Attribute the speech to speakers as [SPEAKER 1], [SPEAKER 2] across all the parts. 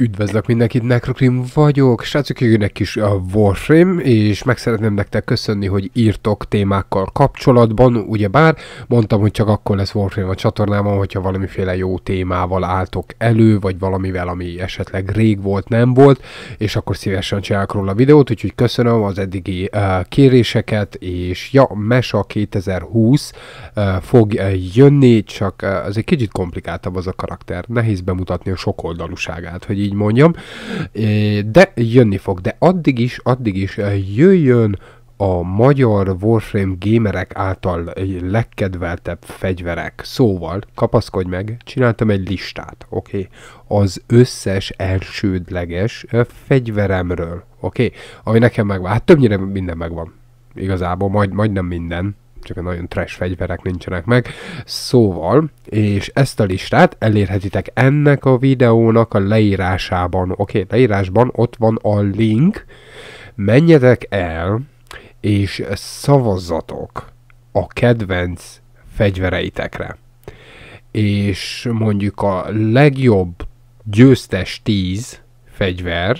[SPEAKER 1] Üdvözlök mindenkit, Necrokrim vagyok, srácok, jönnek is a uh, Warframe, és meg szeretném nektek köszönni, hogy írtok témákkal kapcsolatban, ugyebár mondtam, hogy csak akkor lesz Warframe a csatornámon, hogyha valamiféle jó témával álltok elő, vagy valamivel, ami esetleg rég volt, nem volt, és akkor szívesen csinálok róla videót, úgyhogy köszönöm az eddigi uh, kéréseket, és ja, Mesa 2020 uh, fog uh, jönni, csak uh, az egy kicsit komplikáltabb az a karakter, nehéz bemutatni a sokoldalúságát, hogy így így mondjam, eh, de jönni fog, de addig is, addig is eh, jöjjön a magyar Warframe gamerek által eh, legkedveltebb fegyverek. Szóval, kapaszkodj meg, csináltam egy listát, oké? Okay? Az összes elsődleges fegyveremről, oké? Okay? Ami nekem megvan. Hát többnyire minden megvan. Igazából, majd, majdnem minden csak nagyon trash fegyverek nincsenek meg. Szóval, és ezt a listát elérhetitek ennek a videónak a leírásában. Oké, okay, leírásban ott van a link. Menjetek el, és szavazzatok a kedvenc fegyvereitekre. És mondjuk a legjobb győztes 10 fegyver,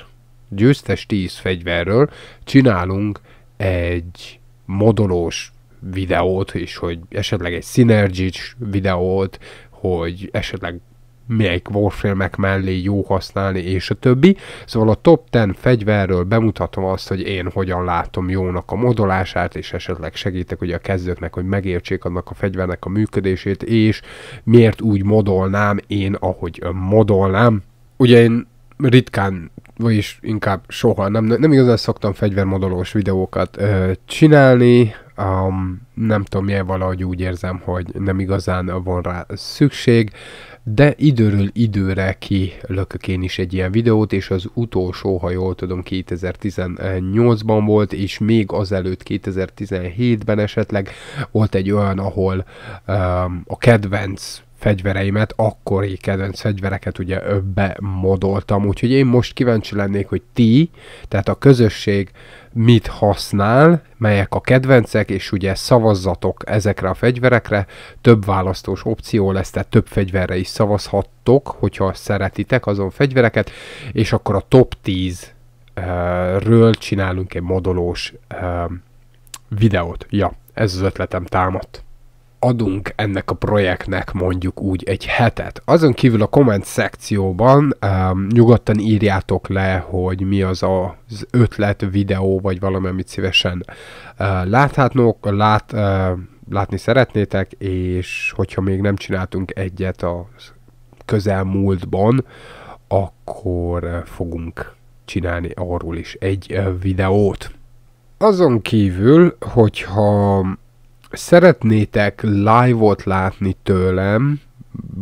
[SPEAKER 1] győztes 10 fegyverről csinálunk egy modolós videót, és hogy esetleg egy szinergics videót, hogy esetleg melyik warfilmek mellé jó használni, és a többi. Szóval a top 10 fegyverről bemutatom azt, hogy én hogyan látom jónak a modolását, és esetleg segítek ugye a kezdőknek, hogy megértsék annak a fegyvernek a működését, és miért úgy modolnám én, ahogy modolnám. Ugye én ritkán vagyis inkább soha nem, nem igazán szoktam fegyvermodolós videókat ö, csinálni, um, nem tudom, miért, valahogy úgy érzem, hogy nem igazán van rá szükség, de időről időre ki lökök én is egy ilyen videót, és az utolsó, ha jól tudom, 2018-ban volt, és még azelőtt 2017-ben esetleg volt egy olyan, ahol um, a kedvenc fegyvereimet, akkori kedvenc fegyvereket ugye öbbe modoltam, úgyhogy én most kíváncsi lennék, hogy ti, tehát a közösség mit használ, melyek a kedvencek, és ugye szavazzatok ezekre a fegyverekre, több választós opció lesz, tehát több fegyverre is szavazhattok, hogyha szeretitek azon fegyvereket, és akkor a top 10 eh, ről csinálunk egy modolós eh, videót. Ja, ez az ötletem támadt adunk ennek a projektnek mondjuk úgy egy hetet. Azon kívül a komment szekcióban um, nyugodtan írjátok le, hogy mi az az ötlet, videó, vagy valami, amit szívesen uh, láthatnok, lát, uh, látni szeretnétek, és hogyha még nem csináltunk egyet a közelmúltban, akkor uh, fogunk csinálni arról is egy uh, videót. Azon kívül, hogyha szeretnétek live-ot látni tőlem,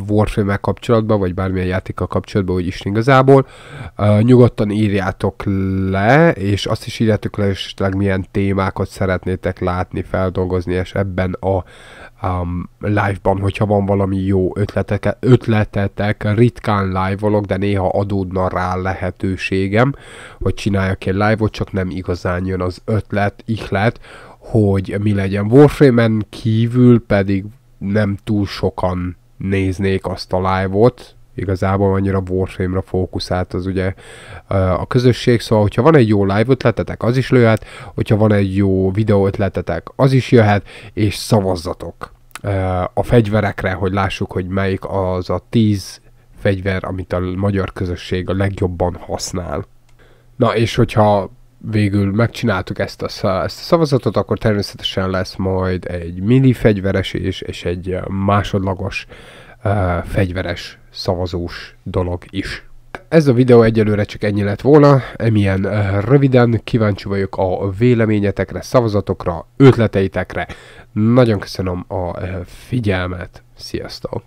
[SPEAKER 1] warframe kapcsolatban, vagy bármilyen játékkal kapcsolatban, hogy is igazából, uh, nyugodtan írjátok le, és azt is írjátok le, és esetleg milyen témákat szeretnétek látni, feldolgozni, és ebben a um, live-ban, hogyha van valami jó ötletek, ötletetek, ritkán live-olok, de néha adódna rá lehetőségem, hogy csináljak egy live-ot, csak nem igazán jön az ötlet, ihlet, hogy mi legyen. Warframe-en kívül pedig nem túl sokan néznék azt a live-ot, igazából annyira Warframe-ra fókuszált az ugye eh, a közösség, szóval hogyha van egy jó live ötletetek, az is lőhet, hogyha van egy jó videó ötletetek, az is jöhet, és szavazzatok eh, a fegyverekre, hogy lássuk, hogy melyik az a 10 fegyver, amit a magyar közösség a legjobban használ. Na és hogyha végül megcsináltuk ezt a, ezt a szavazatot, akkor természetesen lesz majd egy mini fegyveres és, és egy másodlagos uh, fegyveres szavazós dolog is. Ez a videó egyelőre csak ennyi lett volna, emilyen uh, röviden kíváncsi vagyok a véleményetekre, szavazatokra, ötleteitekre. Nagyon köszönöm a uh, figyelmet, sziasztok!